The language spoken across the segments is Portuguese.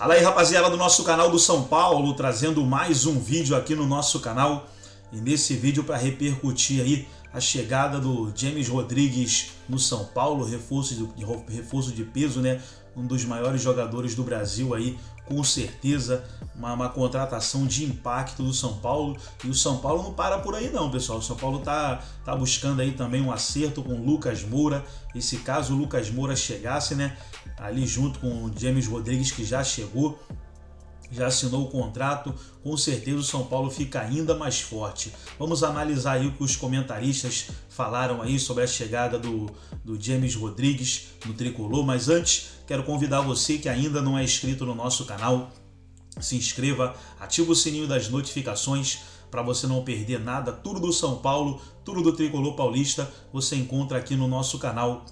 Fala aí rapaziada do nosso canal do São Paulo, trazendo mais um vídeo aqui no nosso canal e nesse vídeo para repercutir aí a chegada do James Rodrigues no São Paulo, reforço de, reforço de peso, né? Um dos maiores jogadores do Brasil aí, com certeza uma, uma, contratação de impacto do São Paulo. E o São Paulo não para por aí não, pessoal. O São Paulo tá, tá buscando aí também um acerto com o Lucas Moura. E se caso o Lucas Moura chegasse, né, ali junto com o James Rodrigues que já chegou, já assinou o contrato, com certeza o São Paulo fica ainda mais forte. Vamos analisar aí o que os comentaristas falaram aí sobre a chegada do, do James Rodrigues no Tricolor, mas antes quero convidar você que ainda não é inscrito no nosso canal, se inscreva, ativa o sininho das notificações para você não perder nada, tudo do São Paulo, tudo do Tricolor Paulista, você encontra aqui no nosso canal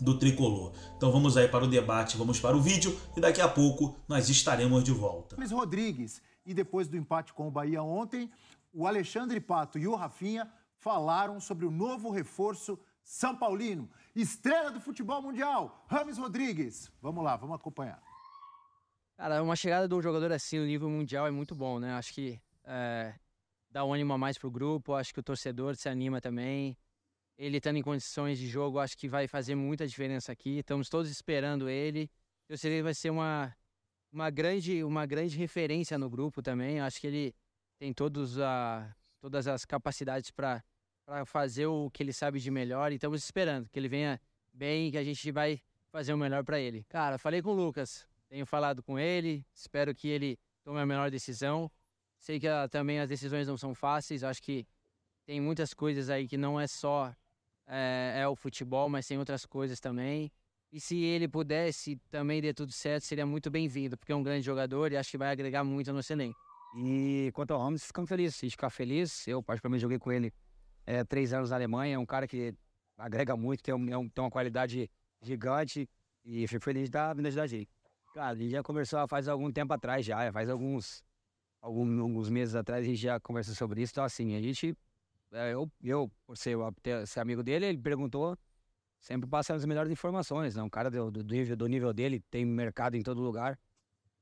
do tricolor. Então vamos aí para o debate, vamos para o vídeo e daqui a pouco nós estaremos de volta. Luiz Rodrigues, e depois do empate com o Bahia ontem, o Alexandre Pato e o Rafinha falaram sobre o novo reforço São Paulino, estrela do futebol mundial, Rames Rodrigues. Vamos lá, vamos acompanhar. Cara, uma chegada de um jogador assim no nível mundial é muito bom, né? Acho que é, dá um ânimo a mais pro grupo, acho que o torcedor se anima também. Ele estando em condições de jogo, acho que vai fazer muita diferença aqui. Estamos todos esperando ele. Eu sei que ele vai ser uma, uma, grande, uma grande referência no grupo também. Acho que ele tem todos a, todas as capacidades para fazer o que ele sabe de melhor. E estamos esperando que ele venha bem, que a gente vai fazer o melhor para ele. Cara, falei com o Lucas, tenho falado com ele, espero que ele tome a melhor decisão. Sei que a, ah, também as decisões não são fáceis, acho que tem muitas coisas aí que não é só é, é o futebol, mas tem outras coisas também. E se ele pudesse também dar tudo certo, seria muito bem-vindo, porque é um grande jogador e acho que vai agregar muito no Senem. E quanto ao Holmes, ficamos felizes. E ficar feliz, eu particularmente joguei com ele é, três anos na Alemanha, é um cara que agrega muito, tem, um, é tem uma qualidade gigante e fico feliz da universidade gente. Cara, a gente já conversou faz algum tempo atrás já, faz alguns, alguns meses atrás a gente já conversou sobre isso, então assim, a gente é, eu, eu por ser, ser, amigo dele, ele perguntou, sempre passa as melhores informações, né? Um cara do, do, nível, do nível dele tem mercado em todo lugar.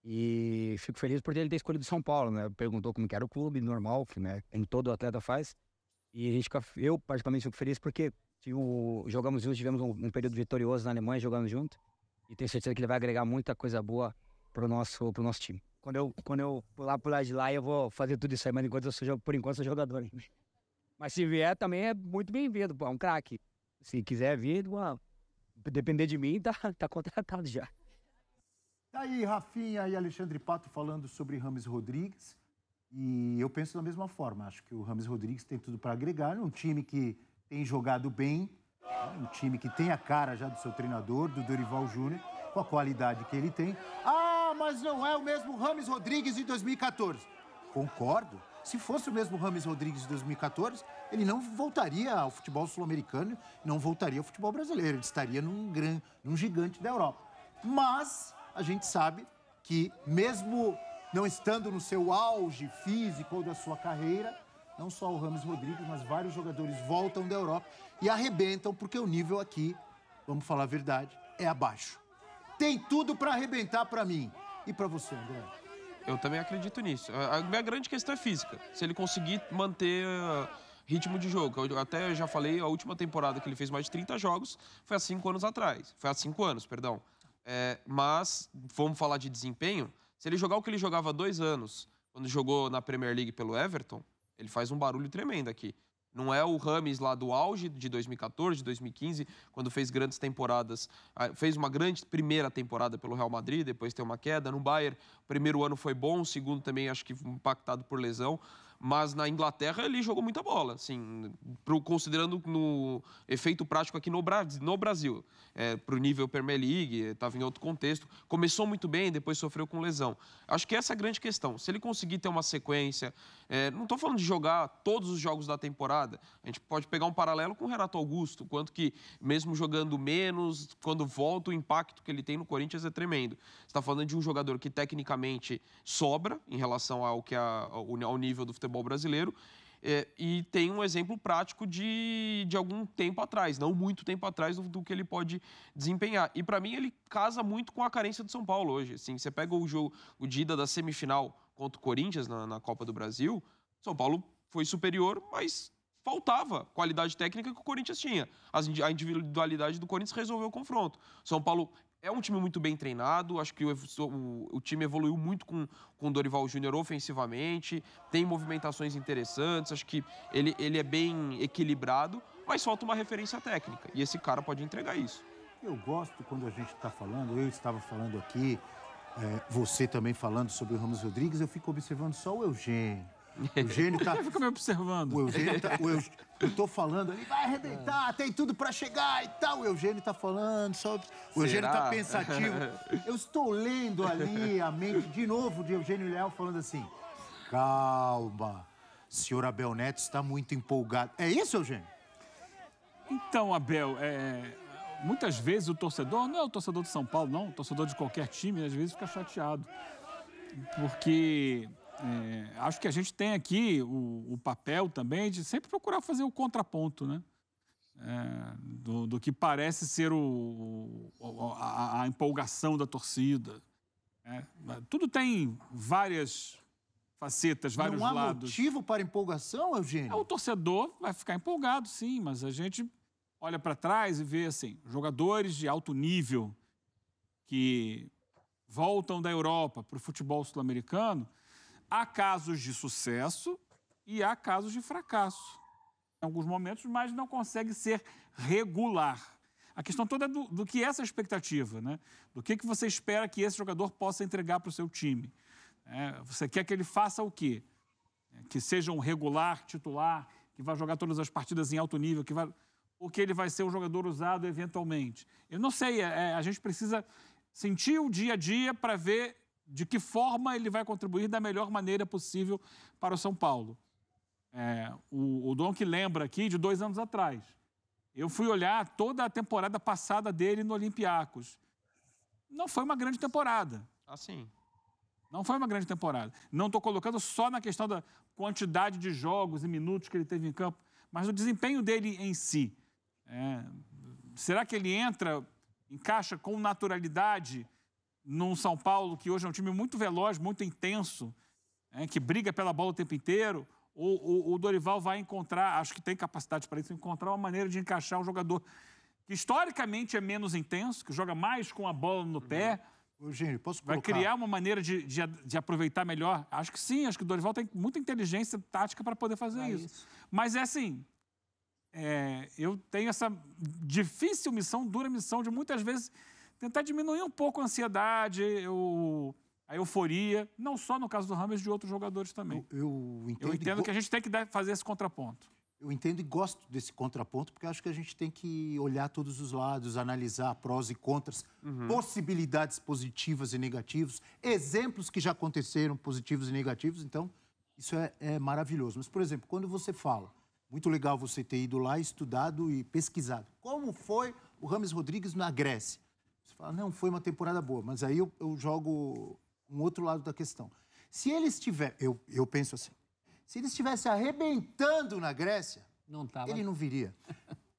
E fico feliz por ele ter escolhido São Paulo, né? Perguntou como que era o clube, normal, né? em todo atleta faz. E a gente eu particularmente fico feliz porque tinha jogamos juntos, tivemos um, um, período vitorioso na Alemanha jogando junto. E tenho certeza que ele vai agregar muita coisa boa pro nosso, pro nosso time. Quando eu, quando eu pular, pular de lá, eu vou fazer tudo isso aí, mas enquanto eu sou, por enquanto eu sou jogador ainda. Mas se vier também é muito bem-vindo, é um craque. Se quiser vir, uau, depender de mim, tá, tá contratado já. Tá aí Rafinha e Alexandre Pato falando sobre Rames Rodrigues. E eu penso da mesma forma. Acho que o Rames Rodrigues tem tudo para agregar. É um time que tem jogado bem, é um time que tem a cara já do seu treinador, do Dorival Júnior, com a qualidade que ele tem. Ah, mas não é o mesmo Rames Rodrigues de 2014. Concordo. Se fosse o mesmo Rames Rodrigues de 2014, ele não voltaria ao futebol sul-americano, não voltaria ao futebol brasileiro, ele estaria num, gran, num gigante da Europa. Mas a gente sabe que, mesmo não estando no seu auge físico ou da sua carreira, não só o Rames Rodrigues, mas vários jogadores voltam da Europa e arrebentam, porque o nível aqui, vamos falar a verdade, é abaixo. Tem tudo para arrebentar para mim e para você, André. Eu também acredito nisso. A minha grande questão é física. Se ele conseguir manter ah, ritmo de jogo. Eu até já falei, a última temporada que ele fez mais de 30 jogos foi há 5 anos atrás. Foi há cinco anos, perdão. É, mas, vamos falar de desempenho, se ele jogar o que ele jogava há dois anos, quando jogou na Premier League pelo Everton, ele faz um barulho tremendo aqui. Não é o Rames lá do auge de 2014, 2015, quando fez grandes temporadas, ah, fez uma grande primeira temporada pelo Real Madrid, depois tem uma queda no Bayern. Primeiro ano foi bom, segundo também acho que impactado por lesão, mas na Inglaterra ele jogou muita bola, assim, pro, considerando no efeito prático aqui no, no Brasil, é, para o nível Premier League, estava eh, em outro contexto. Começou muito bem, depois sofreu com lesão. Acho que essa é a grande questão. Se ele conseguir ter uma sequência, é, não estou falando de jogar todos os jogos da temporada. A gente pode pegar um paralelo com o Renato Augusto, quanto que, mesmo jogando menos, quando volta, o impacto que ele tem no Corinthians é tremendo. Você está falando de um jogador que tecnicamente sobra em relação ao, que a, ao, nível do futebol brasileiro. É, e tem um exemplo prático de, de algum tempo atrás, não muito tempo atrás, do, do que ele pode desempenhar. E para mim ele casa muito com a carência do São Paulo hoje. Assim, você pega o jogo, o Dida da semifinal contra o Corinthians na, na Copa do Brasil, São Paulo foi superior, mas faltava qualidade técnica que o Corinthians tinha. As, a individualidade do Corinthians resolveu o confronto. São Paulo é um time muito bem treinado, acho que o, o, o time evoluiu muito com o Dorival Júnior ofensivamente, tem movimentações interessantes, acho que ele, ele é bem equilibrado, mas falta uma referência técnica e esse cara pode entregar isso. Eu gosto quando a gente está falando, eu estava falando aqui, é, você também falando sobre o Ramos Rodrigues, eu fico observando só o Eugênio. O Eugênio tá. Fica me observando. O Eugênio tá. O Eugênio, eu tô falando, ele vai arrebentar, é. tem tudo para chegar e tal. O Eugênio tá falando, só. O Eugênio tá Será? tá pensativo. Eu estou lendo ali a mente de novo de Eugênio Leal falando assim: calma, senhor Abel Neto está muito empolgado. É isso, Eugênio? Então, Abel, é, muitas vezes o torcedor, não é o torcedor de São Paulo, não, o torcedor de qualquer time, às vezes fica chateado. Porque é, acho que a gente tem aqui o, o, papel também de sempre procurar fazer o contraponto, né? É, do, do, que parece ser o, o a, a, empolgação da torcida. É, tudo tem várias facetas, vários lados. Não há motivo para empolgação, Eugênio? É, o torcedor vai ficar empolgado, sim, mas a gente olha para trás e vê assim, jogadores de alto nível que voltam da Europa para o futebol sul-americano, há casos de sucesso e há casos de fracasso. Em alguns momentos, mas não consegue ser regular. A questão toda é do, do que é essa expectativa, né? Do que, que você espera que esse jogador possa entregar para o seu time. É, você quer que ele faça o quê? É, que seja um regular, titular, que vá jogar todas as partidas em alto nível, que vai... Vá... O que ele vai ser um jogador usado eventualmente. Eu não sei, é, é a gente precisa sentir o dia a dia para ver de que forma ele vai contribuir da melhor maneira possível para o São Paulo. É, o, o Dom que lembra aqui de dois anos atrás. Eu fui olhar toda a temporada passada dele no Olympiacos. Não foi uma grande temporada. Assim. Não foi uma grande temporada. Não estou colocando só na questão da quantidade de jogos e minutos que ele teve em campo, mas no desempenho dele em si. É, será que ele entra, encaixa com naturalidade num São Paulo que hoje é um time muito veloz, muito intenso, é, que briga pela bola o tempo inteiro? Ou o Dorival vai encontrar, acho que tem capacidade para isso, encontrar uma maneira de encaixar um jogador que historicamente é menos intenso, que joga mais com a bola no pé. Eugênio, uhum. posso colocar... Vai criar uma maneira de, de, de, aproveitar melhor? Acho que sim, acho que o Dorival tem muita inteligência tática para poder fazer é isso. isso. Mas é assim, é, eu tenho essa difícil missão, dura missão, de muitas vezes tentar diminuir um pouco a ansiedade, o, a euforia, não só no caso do Ramos, de outros jogadores também. Eu, eu entendo, eu entendo que a gente tem que fazer esse contraponto. Eu entendo e gosto desse contraponto, porque acho que a gente tem que olhar todos os lados, analisar prós e contras, uhum. possibilidades positivas e negativas, exemplos que já aconteceram, positivos e negativos. Então, isso é, é maravilhoso. Mas, por exemplo, quando você fala muito legal você ter ido lá, estudado e pesquisado. Como foi o Rames Rodrigues na Grécia? Você fala, não, foi uma temporada boa, mas aí eu, eu jogo um outro lado da questão. Se ele estiver, eu, eu penso assim, se ele estivesse arrebentando na Grécia, não tava. ele não viria.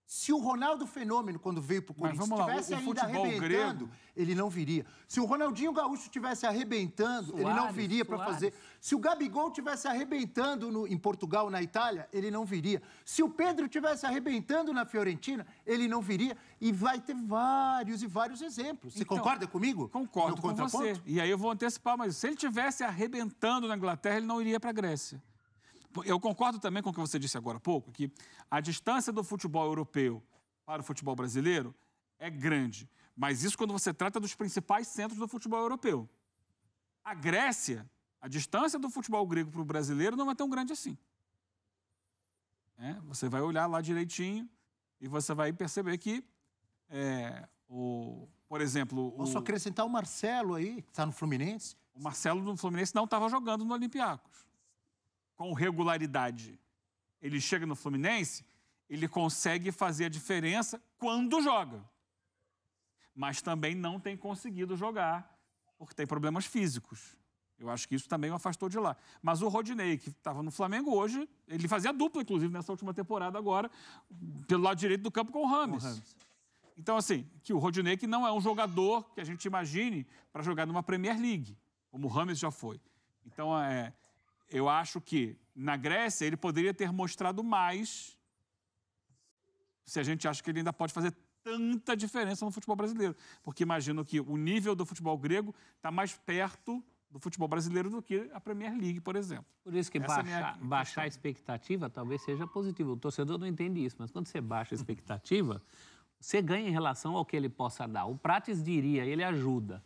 Se o Ronaldo Fenômeno, quando veio para o Corinthians, estivesse ainda arrebentando, grego. ele não viria. Se o Ronaldinho Gaúcho estivesse arrebentando, Suárez, ele não viria para fazer. Se o Gabigol estivesse arrebentando no, em Portugal, na Itália, ele não viria. Se o Pedro estivesse arrebentando na Fiorentina, ele não viria. E vai ter vários e vários exemplos. Você então, concorda comigo? Concordo com você. E aí eu vou antecipar, mas se ele estivesse arrebentando na Inglaterra, ele não iria para a Grécia. Eu concordo também com o que você disse agora há pouco, que a distância do futebol europeu para o futebol brasileiro é grande. Mas isso quando você trata dos principais centros do futebol europeu. A Grécia, a distância do futebol grego para o brasileiro não é tão grande assim. É, você vai olhar lá direitinho e você vai perceber que, é, o, por exemplo. Posso o, acrescentar o Marcelo aí, que está no Fluminense? O Marcelo do Fluminense não estava jogando no Olympiacos com regularidade. Ele chega no Fluminense, ele consegue fazer a diferença quando joga. Mas também não tem conseguido jogar porque tem problemas físicos. Eu acho que isso também o afastou de lá. Mas o Rodinei, que estava no Flamengo hoje, ele fazia dupla, inclusive, nessa última temporada agora, pelo lado direito do campo com o Rames. Então, assim, que o Rodinei que não é um jogador que a gente imagine para jogar numa Premier League, como o Rames já foi. Então, é, eu acho que na Grécia ele poderia ter mostrado mais se a gente acha que ele ainda pode fazer tanta diferença no futebol brasileiro. Porque imagino que o nível do futebol grego está mais perto do futebol brasileiro do que a Premier League, por exemplo. Por isso que baixar, é baixar, a expectativa talvez seja positivo. O torcedor não entende isso, mas quando você baixa a expectativa, você ganha em relação ao que ele possa dar. O Prates diria, ele ajuda.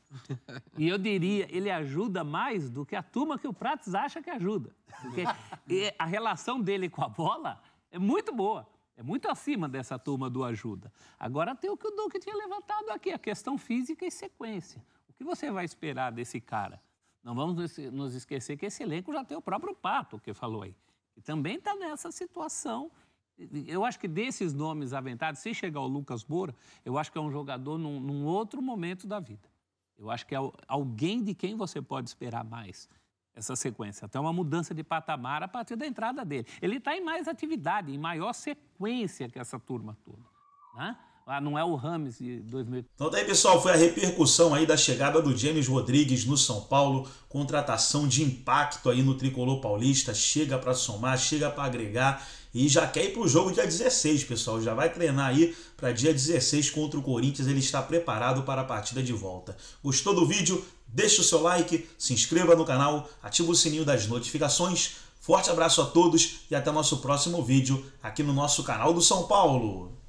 E eu diria, ele ajuda mais do que a turma que o Prates acha que ajuda. Porque a relação dele com a bola é muito boa. É muito acima dessa turma do ajuda. Agora tem o que o Duque tinha levantado aqui, a questão física e sequência. O que você vai esperar desse cara? Não vamos nos esquecer que esse elenco já tem o próprio Pato, que falou aí, que também está nessa situação eu acho que desses nomes aventados, se chegar o Lucas Moura, eu acho que é um jogador num, num outro momento da vida. Eu acho que é alguém de quem você pode esperar mais essa sequência. Até uma mudança de patamar a partir da entrada dele. Ele está em mais atividade, em maior sequência que essa turma toda. Né? Ah, não é o Rames de 2000. Então daí, tá pessoal, foi a repercussão aí da chegada do James Rodrigues no São Paulo, contratação de impacto aí no tricolor paulista, chega para somar, chega para agregar e já quer ir para o jogo dia 16, pessoal. Já vai treinar aí para dia 16 contra o Corinthians. Ele está preparado para a partida de volta. Gostou do vídeo? Deixe o seu like, se inscreva no canal, ativa o sininho das notificações. Forte abraço a todos e até nosso próximo vídeo aqui no nosso canal do São Paulo.